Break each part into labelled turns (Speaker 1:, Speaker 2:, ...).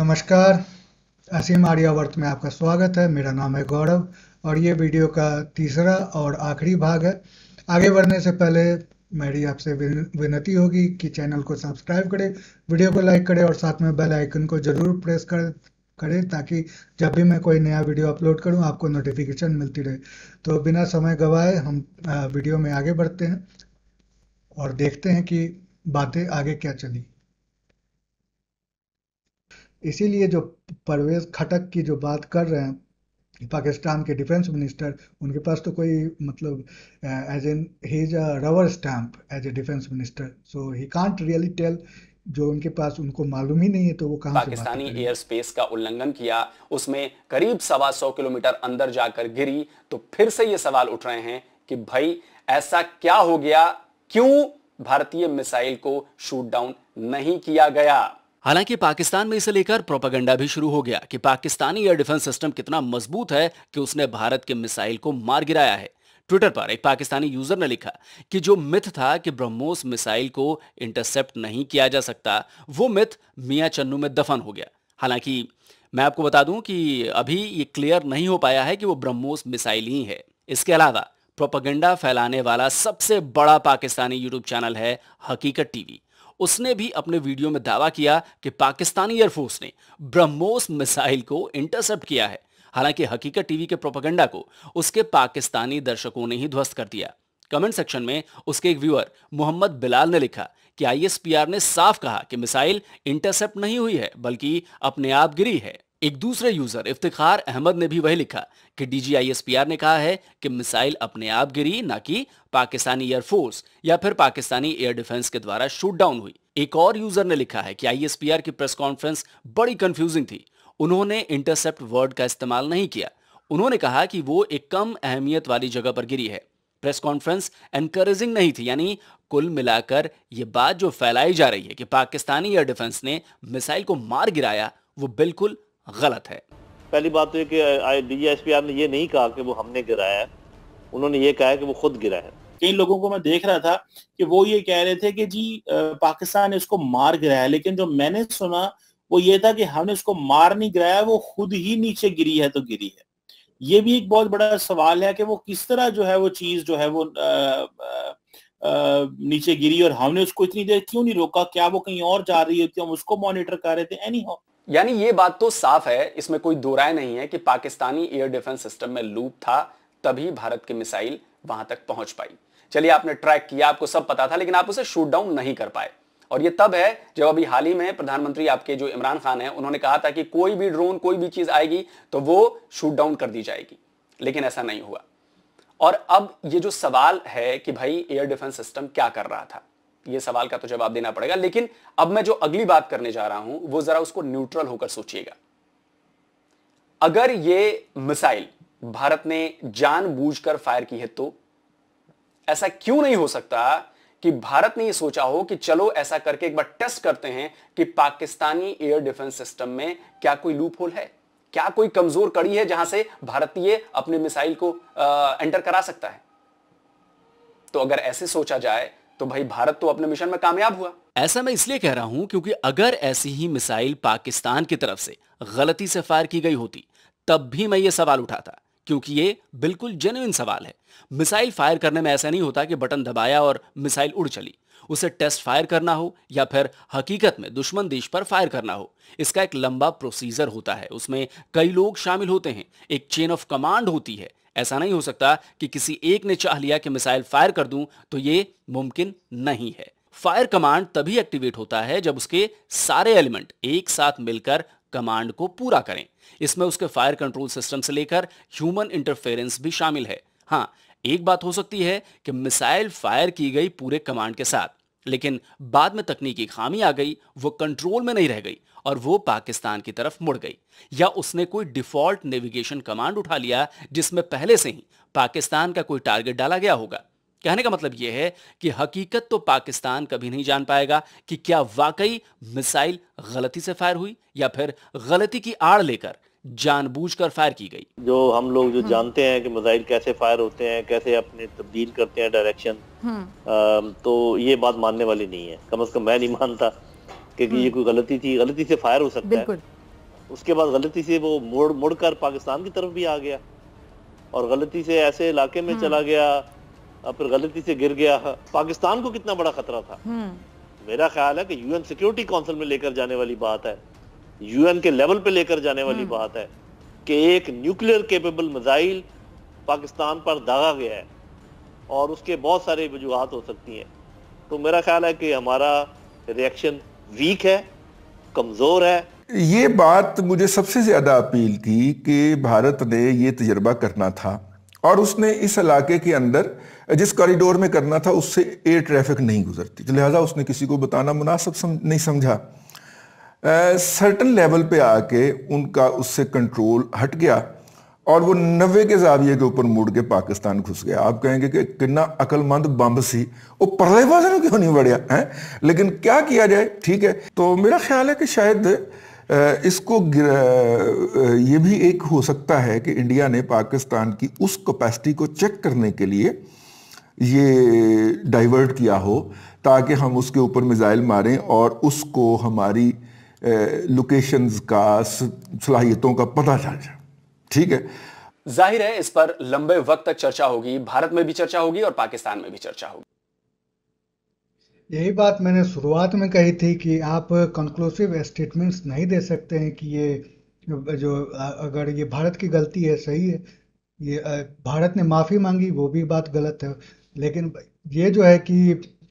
Speaker 1: नमस्कार असीम आर्यावर्त में आपका स्वागत है मेरा नाम है गौरव और ये वीडियो का तीसरा और आखिरी भाग है आगे बढ़ने से पहले मेरी आपसे विनती होगी कि चैनल को सब्सक्राइब करें वीडियो को लाइक करें और साथ में बेल आइकन को ज़रूर प्रेस कर करें ताकि जब भी मैं कोई नया वीडियो अपलोड करूं आपको नोटिफिकेशन मिलती रहे तो बिना समय गवाए हम वीडियो में आगे बढ़ते हैं और देखते हैं कि बातें आगे क्या चली इसीलिए जो परवेज़ खटक की जो बात कर रहे हैं पाकिस्तान के डिफेंस मिनिस्टर उनके पास तो कोई मतलब as an he is a rubber stamp as a defence minister so he can't really tell जो उनके पास उनको मालूम ही नहीं है तो वो कहां पाकिस्तानी
Speaker 2: एयर स्पेस का उल्लंघन किया उसमें करीब सवा सौ किलोमीटर अंदर जाकर गिरी तो फिर से ये सवाल उठ रहे हैं कि भाई ऐसा क्या हो गया क्यों भारतीय मिसाइल को शूट डाउन नहीं किया गया हालांकि पाकिस्तान में इसे लेकर प्रोपागेंडा भी शुरू हो गया कि पाकिस्तानी एयर डिफेंस सिस्टम कितना मजबूत है कि उसने भारत के मिसाइल को मार गिराया है ट्विटर पर एक पाकिस्तानी यूजर ने लिखा कि जो मिथ था कि ब्रह्मोस मिसाइल को इंटरसेप्ट नहीं किया जा सकता वो मिथ मियाँ चन्नू में दफन हो गया हालांकि मैं आपको बता दूं कि अभी ये क्लियर नहीं हो पाया है कि वो ब्रह्मोस मिसाइल ही है इसके अलावा प्रोपागेंडा फैलाने वाला सबसे बड़ा पाकिस्तानी यूट्यूब चैनल है हकीकत टीवी उसने भी अपने वीडियो में दावा किया कि पाकिस्तानी एयरफोर्स ने ब्रह्मोस मिसाइल को इंटरसेप्ट किया है हालांकि हकीकत टीवी के प्रोपागेंडा को उसके पाकिस्तानी दर्शकों ने ही ध्वस्त कर दिया कमेंट सेक्शन में उसके एक व्यूअर मोहम्मद बिलाल ने लिखा कि आईएसपीआर ने साफ कहा कि मिसाइल इंटरसेप्ट नहीं हुई है बल्कि अपने आप गिरी है एक दूसरे यूजर इफ्तिखार अहमद ने भी वही लिखा कि डीजीआईएसपीआर ने कहा है कि मिसाइल अपने आप गिरी ना कि पाकिस्तानी एयरफोर्स या फिर पाकिस्तानी एयर डिफेंस के द्वारा शूट डाउन हुई एक और यूजर ने लिखा है कि आईएसपीआर की प्रेस कॉन्फ्रेंस बड़ी कंफ्यूजिंग थी उन्होंने इंटरसेप्ट वर्ड का इस्तेमाल नहीं किया उन्होंने कहा कि वो एक कम अहमियत वाली जगह पर गिरी है प्रेस कॉन्फ्रेंस एनकरेजिंग नहीं थी यानी कुल मिलाकर यह बात जो फैलाई जा रही है कि पाकिस्तानी एयर डिफेंस ने मिसाइल को मार गिराया वो बिल्कुल गलत है पहली
Speaker 3: बात तो ये कि डीजीएसपीआर ने ये नहीं कहा कि वो हमने गिराया है उन्होंने ये कहा है कि वो खुद गिरा है कई लोगों को मैं देख रहा था कि वो ये कह रहे थे कि जी पाकिस्तान ने इसको मार गिराया लेकिन जो मैंने सुना वो ये था कि हमने इसको मार नहीं गिराया वो खुद ही नीचे गिरी है तो गिरी है ये भी एक बहुत बड़ा सवाल है कि वो किस तरह जो है वो चीज जो है वो
Speaker 2: आ, आ, आ, नीचे गिरी और हमने उसको इतनी देर क्यों नहीं रोका क्या वो कहीं और जा रही है हम उसको मॉनिटर कर रहे थे एनी हाउ यानी ये बात तो साफ है इसमें कोई दो राय नहीं है कि पाकिस्तानी एयर डिफेंस सिस्टम में लूप था तभी भारत की मिसाइल वहां तक पहुंच पाई चलिए आपने ट्रैक किया आपको सब पता था लेकिन आप उसे शूट डाउन नहीं कर पाए और ये तब है जब अभी हाल ही में प्रधानमंत्री आपके जो इमरान खान है उन्होंने कहा था कि कोई भी ड्रोन कोई भी चीज आएगी तो वो शूट डाउन कर दी जाएगी लेकिन ऐसा नहीं हुआ और अब ये जो सवाल है कि भाई एयर डिफेंस सिस्टम क्या कर रहा था ये सवाल का तो जवाब देना पड़ेगा लेकिन अब मैं जो अगली बात करने जा रहा हूं वो जरा उसको न्यूट्रल होकर सोचिएगा अगर ये मिसाइल भारत ने जानबूझकर फायर की है तो ऐसा क्यों नहीं हो सकता कि भारत ने यह सोचा हो कि चलो ऐसा करके एक बार टेस्ट करते हैं कि पाकिस्तानी एयर डिफेंस सिस्टम में क्या कोई लूप होल है क्या कोई कमजोर कड़ी है जहां से भारतीय अपने मिसाइल को आ, एंटर करा सकता है तो अगर ऐसे सोचा जाए तो भाई भारत तो अपने मिशन में कामयाब हुआ ऐसा मैं इसलिए कह रहा हूं क्योंकि अगर ऐसी ही मिसाइल पाकिस्तान की तरफ से गलती से फायर की गई होती तब भी मैं ये सवाल उठाता क्योंकि ये बिल्कुल जेन्यून सवाल है मिसाइल फायर करने में ऐसा नहीं होता कि बटन दबाया और मिसाइल उड़ चली उसे टेस्ट फायर करना हो या फिर हकीकत में दुश्मन देश पर फायर करना हो इसका एक लंबा प्रोसीजर होता है उसमें कई लोग शामिल होते हैं एक चेन ऑफ कमांड होती है ऐसा नहीं हो सकता कि किसी एक ने चाह लिया कि मिसाइल फायर कर दूं तो यह मुमकिन नहीं है फायर कमांड तभी एक्टिवेट होता है जब उसके सारे एलिमेंट एक साथ मिलकर कमांड को पूरा करें इसमें उसके फायर कंट्रोल सिस्टम से लेकर ह्यूमन इंटरफेरेंस भी शामिल है हाँ एक बात हो सकती है कि मिसाइल फायर की गई पूरे कमांड के साथ लेकिन बाद में तकनीकी खामी आ गई वो कंट्रोल में नहीं रह गई और वो पाकिस्तान की तरफ मुड़ गई या उसने कोई डिफॉल्ट नेविगेशन कमांड उठा लिया जिसमें पहले से ही पाकिस्तान का कोई टारगेट डाला गया होगा कहने का मतलब यह है कि हकीकत तो पाकिस्तान कभी नहीं जान पाएगा कि क्या वाकई मिसाइल गलती से फायर हुई या फिर गलती की आड़ लेकर जानबूझकर फायर की गई
Speaker 3: जो हम लोग जो जानते हैं कि मिसाइल कैसे फायर होते हैं कैसे अपने तब्दील करते हैं डायरेक्शन हम्म। तो ये बात मानने वाली नहीं है कम अज कम मैं नहीं मानता क्योंकि ये हम्म। कोई गलती थी गलती से फायर हो सकता है उसके बाद गलती से वो मुड़ मुड़ कर पाकिस्तान की तरफ भी आ गया और गलती से ऐसे इलाके में हम्म। चला गया और फिर गलती से गिर गया पाकिस्तान को कितना बड़ा खतरा था मेरा ख्याल है कि यूएन सिक्योरिटी काउंसिल में लेकर जाने वाली बात है यूएन के लेवल पे लेकर जाने वाली हम्म। बात है कि एक न्यूक्लियर केपेबल मिसाइल पाकिस्तान पर दागा गया है और उसके बहुत सारे वजूहत हो सकती हैं तो मेरा ख्याल है कि हमारा रिएक्शन वीक है कमज़ोर है
Speaker 2: ये बात मुझे सबसे ज़्यादा अपील थी कि भारत ने ये तजर्बा करना था और उसने इस इलाके के अंदर जिस कॉरिडोर में करना था उससे एयर ट्रैफिक नहीं गुजरती तो लिहाजा उसने किसी को बताना मुनासिब सम, नहीं समझा सर्टन लेवल पे आके उनका उससे कंट्रोल हट गया और वो नबे के जाविये के ऊपर मुड़ के पाकिस्तान घुस गया आप कहेंगे कि कितना अकलमंद बम्ब सी वो पर्देबाजी में क्यों नहीं बढ़िया है लेकिन क्या किया जाए ठीक है तो मेरा ख्याल है कि शायद इसको ये भी एक हो सकता है कि इंडिया ने पाकिस्तान की उस कैपेसिटी को चेक करने के लिए ये डाइवर्ट किया हो ताकि हम उसके ऊपर मिज़ाइल मारें और उसको हमारी लोकेशंस का सलाहियतों का पता चल जाए ठीक है जाहिर है इस पर लंबे वक्त तक चर्चा होगी भारत में भी चर्चा होगी और पाकिस्तान में भी चर्चा होगी
Speaker 1: यही बात मैंने शुरुआत में कही थी कि आप कंक्लूसिव स्टेटमेंट्स नहीं दे सकते हैं कि ये जो अगर ये भारत की गलती है सही है ये भारत ने माफ़ी मांगी वो भी बात गलत है लेकिन ये जो है कि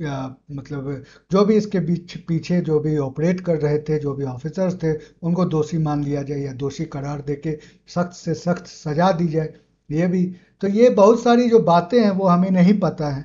Speaker 1: मतलब जो भी इसके बीच पीछे जो भी ऑपरेट कर रहे थे जो भी ऑफिसर्स थे उनको दोषी मान लिया जाए या दोषी करार दे के सख्त से सख्त सजा दी जाए ये भी तो ये बहुत सारी जो बातें हैं वो हमें नहीं पता है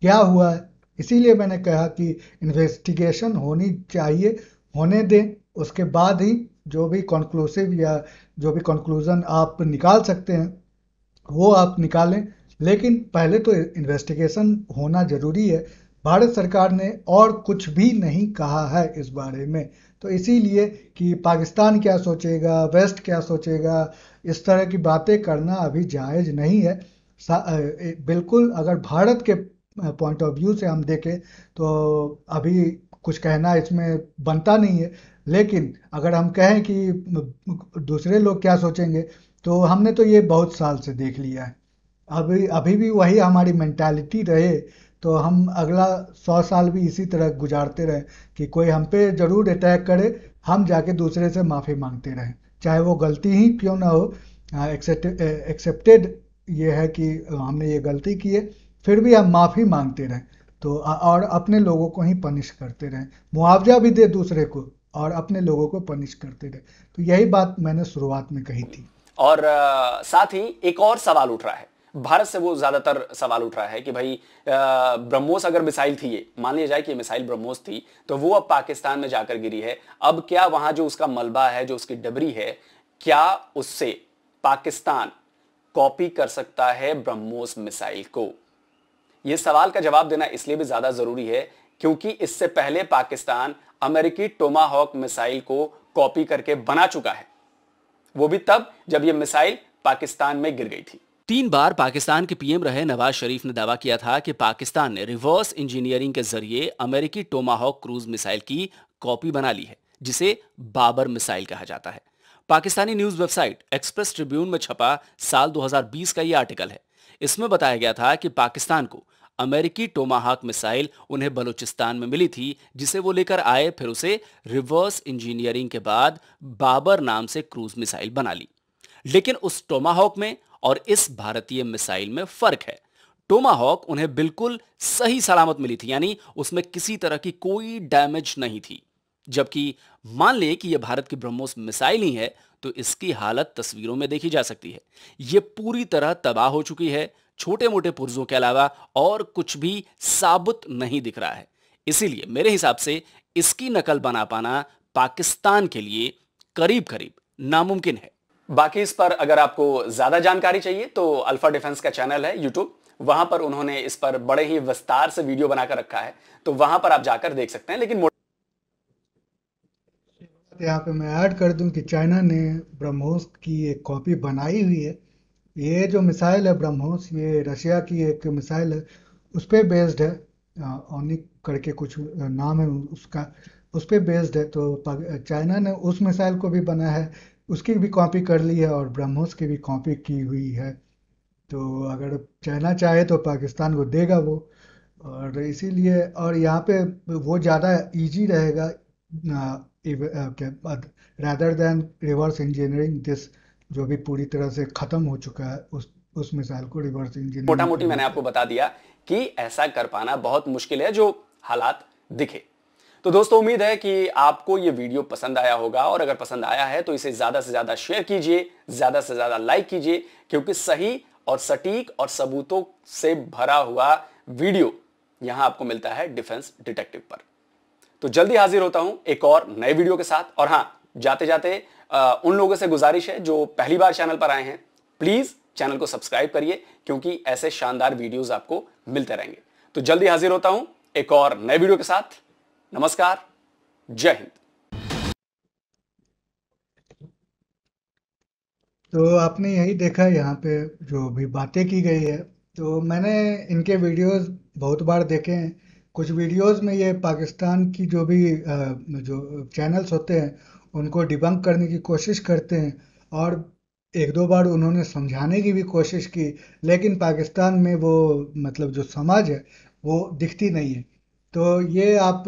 Speaker 1: क्या हुआ है इसीलिए मैंने कहा कि इन्वेस्टिगेशन होनी चाहिए होने दें उसके बाद ही जो भी कंक्लूसिव या जो भी कंक्लूज़न आप निकाल सकते हैं वो आप निकालें लेकिन पहले तो इन्वेस्टिगेशन होना ज़रूरी है भारत सरकार ने और कुछ भी नहीं कहा है इस बारे में तो इसीलिए कि पाकिस्तान क्या सोचेगा वेस्ट क्या सोचेगा इस तरह की बातें करना अभी जायज़ नहीं है बिल्कुल अगर भारत के पॉइंट ऑफ व्यू से हम देखें तो अभी कुछ कहना इसमें बनता नहीं है लेकिन अगर हम कहें कि दूसरे लोग क्या सोचेंगे तो हमने तो ये बहुत साल से देख लिया है अभी अभी भी वही हमारी मेंटालिटी रहे तो हम अगला सौ साल भी इसी तरह गुजारते रहे कि कोई हम पे ज़रूर अटैक करे हम जाके दूसरे से माफ़ी मांगते रहें चाहे वो गलती ही क्यों ना हो एक्सेप्टेड ये है कि हमने ये गलती की है फिर भी हम माफ़ी मांगते रहें तो और अपने लोगों को ही पनिश करते रहें मुआवजा भी दे दूसरे को और अपने लोगों को पनिश करते रहे तो यही बात मैंने शुरुआत में कही थी
Speaker 2: और साथ ही एक और सवाल उठ रहा है भारत से वो ज्यादातर सवाल उठ रहा है कि भाई ब्रह्मोस अगर मिसाइल थी ये मान लिया जाए कि मिसाइल ब्रह्मोस थी तो वो अब पाकिस्तान में जाकर गिरी है अब क्या वहां जो उसका मलबा है जो उसकी डबरी है क्या उससे पाकिस्तान कॉपी कर सकता है ब्रह्मोस मिसाइल को यह सवाल का जवाब देना इसलिए भी ज्यादा जरूरी है क्योंकि इससे पहले पाकिस्तान अमेरिकी टोमाहॉक मिसाइल को कॉपी करके बना चुका है वो भी तब जब यह मिसाइल पाकिस्तान में गिर गई थी तीन बार पाकिस्तान के पीएम रहे नवाज शरीफ ने दावा किया था कि पाकिस्तान ने रिवर्स इंजीनियरिंग के जरिए अमेरिकी टोमाहॉक क्रूज मिसाइल की कॉपी बना ली है जिसे बाबर मिसाइल कहा जाता है Pakistani news website Express Tribune में छपा साल 2020 का यह आर्टिकल है इसमें बताया गया था कि पाकिस्तान को अमेरिकी टोमाहाक मिसाइल उन्हें बलूचिस्तान में मिली थी जिसे वो लेकर आए फिर उसे रिवर्स इंजीनियरिंग के बाद बाबर नाम से क्रूज मिसाइल बना ली लेकिन उस टोमाहॉक में और इस भारतीय मिसाइल में फर्क है टोमाहॉक उन्हें बिल्कुल सही सलामत मिली थी यानी उसमें किसी तरह की कोई डैमेज नहीं थी जबकि मान ले कि यह भारत की ब्रह्मोस मिसाइल ही है तो इसकी हालत तस्वीरों में देखी जा सकती है यह पूरी तरह तबाह हो चुकी है छोटे मोटे पुर्जों के अलावा और कुछ भी साबुत नहीं दिख रहा है इसीलिए मेरे हिसाब से इसकी नकल बना पाना पाकिस्तान के लिए करीब करीब नामुमकिन है बाकी इस पर अगर आपको ज़्यादा जानकारी चाहिए तो अल्फा डिफेंस का चैनल है यूट्यूब वहां पर उन्होंने इस पर बड़े ही विस्तार से वीडियो बनाकर रखा है तो वहां पर आप जाकर देख सकते हैं लेकिन
Speaker 1: यहाँ पे मैं ऐड कर दूं कि चाइना ने ब्रह्मोस की एक कॉपी बनाई हुई है ये जो मिसाइल है ब्रह्मोस ये रशिया की एक मिसाइल है उस पर बेस्ड है ऑनिक करके कुछ नाम है उसका उस पर बेस्ड है तो चाइना ने उस मिसाइल को भी बनाया है उसकी भी कॉपी कर ली है और ब्रह्मोस की भी कॉपी की हुई है तो अगर चाइना चाहे तो पाकिस्तान को देगा वो और इसीलिए और यहाँ पे वो ज़्यादा इजी रहेगा rather than reverse engineering this जो भी पूरी तरह से ख़त्म हो चुका है उस उस मिसाइल को रिवर्स इंजीनियर मोटा मोटी मैंने
Speaker 2: आपको बता दिया कि ऐसा कर पाना बहुत मुश्किल है जो हालात दिखे
Speaker 1: तो दोस्तों उम्मीद है कि
Speaker 2: आपको ये वीडियो पसंद आया होगा और अगर पसंद आया है तो इसे ज़्यादा से ज़्यादा शेयर कीजिए ज़्यादा से ज़्यादा लाइक कीजिए क्योंकि सही और सटीक और सबूतों से भरा हुआ वीडियो यहां आपको मिलता है डिफेंस डिटेक्टिव पर तो जल्दी हाजिर होता हूं एक और नए वीडियो के साथ और हां जाते जाते आ, उन लोगों से गुजारिश है जो पहली बार चैनल पर आए हैं प्लीज चैनल को सब्सक्राइब करिए क्योंकि ऐसे शानदार वीडियोस आपको मिलते रहेंगे तो जल्दी हाजिर होता हूं एक और नए वीडियो के साथ नमस्कार जय हिंद
Speaker 1: तो आपने यही देखा यहाँ पे जो भी बातें की गई है तो मैंने इनके वीडियोस बहुत बार देखे हैं कुछ वीडियोस में ये पाकिस्तान की जो भी जो चैनल्स होते हैं उनको डिबंक करने की कोशिश करते हैं और एक दो बार उन्होंने समझाने की भी कोशिश की लेकिन पाकिस्तान में वो मतलब जो समाज है वो दिखती नहीं है तो ये आप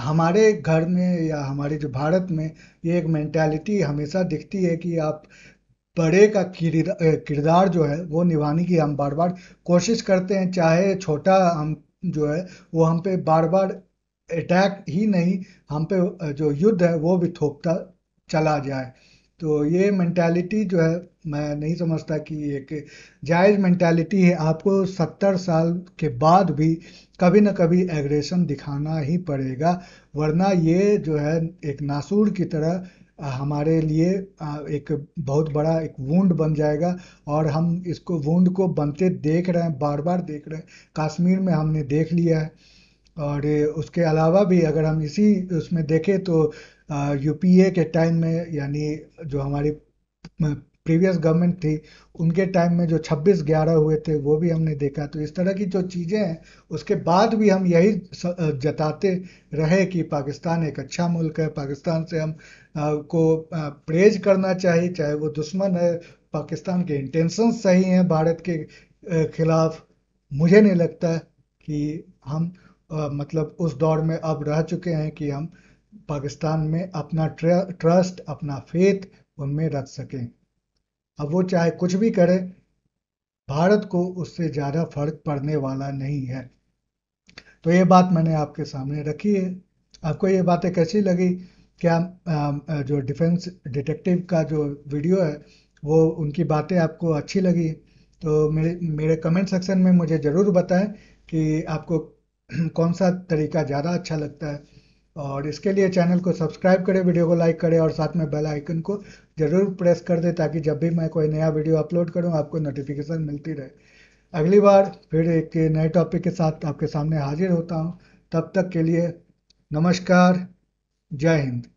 Speaker 1: हमारे घर में या हमारे जो भारत में ये एक मेंटालिटी हमेशा दिखती है कि आप बड़े का किरदार जो है वो निभाने की हम बार बार कोशिश करते हैं चाहे छोटा हम जो है वो हम पे बार बार अटैक ही नहीं हम पे जो युद्ध है वो भी थोपता चला जाए तो ये मैंटेलिटी जो है मैं नहीं समझता कि एक जायज़ मैंटेलिटी है आपको सत्तर साल के बाद भी कभी ना कभी एग्रेशन दिखाना ही पड़ेगा वरना ये जो है एक नासूर की तरह हमारे लिए एक बहुत बड़ा एक वूंड बन जाएगा और हम इसको वूंड को बनते देख रहे हैं बार बार देख रहे हैं कश्मीर में हमने देख लिया है और उसके अलावा भी अगर हम इसी उसमें देखें तो यूपीए के टाइम में यानी जो हमारी प्रीवियस गवर्नमेंट थी उनके टाइम में जो 26 ग्यारह हुए थे वो भी हमने देखा तो इस तरह की जो चीज़ें हैं उसके बाद भी हम यही जताते रहे कि पाकिस्तान एक अच्छा मुल्क है पाकिस्तान से हम आ, को प्रेज करना चाहिए चाहे वो दुश्मन है पाकिस्तान के इंटेंशन सही हैं भारत के खिलाफ मुझे नहीं लगता कि हम आ, मतलब उस दौर में अब रह चुके हैं कि हम पाकिस्तान में अपना ट्रस्ट अपना फेथ उनमें रख सकें अब वो चाहे कुछ भी करे भारत को उससे ज़्यादा फर्क पड़ने वाला नहीं है तो ये बात मैंने आपके सामने रखी है आपको ये बातें कैसी लगी क्या जो डिफेंस डिटेक्टिव का जो वीडियो है वो उनकी बातें आपको अच्छी लगी तो मेरे मेरे कमेंट सेक्शन में मुझे ज़रूर बताएं कि आपको कौन सा तरीका ज़्यादा अच्छा लगता है और इसके लिए चैनल को सब्सक्राइब करें वीडियो को लाइक करें और साथ में बेल आइकन को ज़रूर प्रेस कर दें ताकि जब भी मैं कोई नया वीडियो अपलोड करूं आपको नोटिफिकेशन मिलती रहे अगली बार फिर एक नए टॉपिक के साथ आपके सामने हाजिर होता हूं तब तक के लिए नमस्कार जय हिंद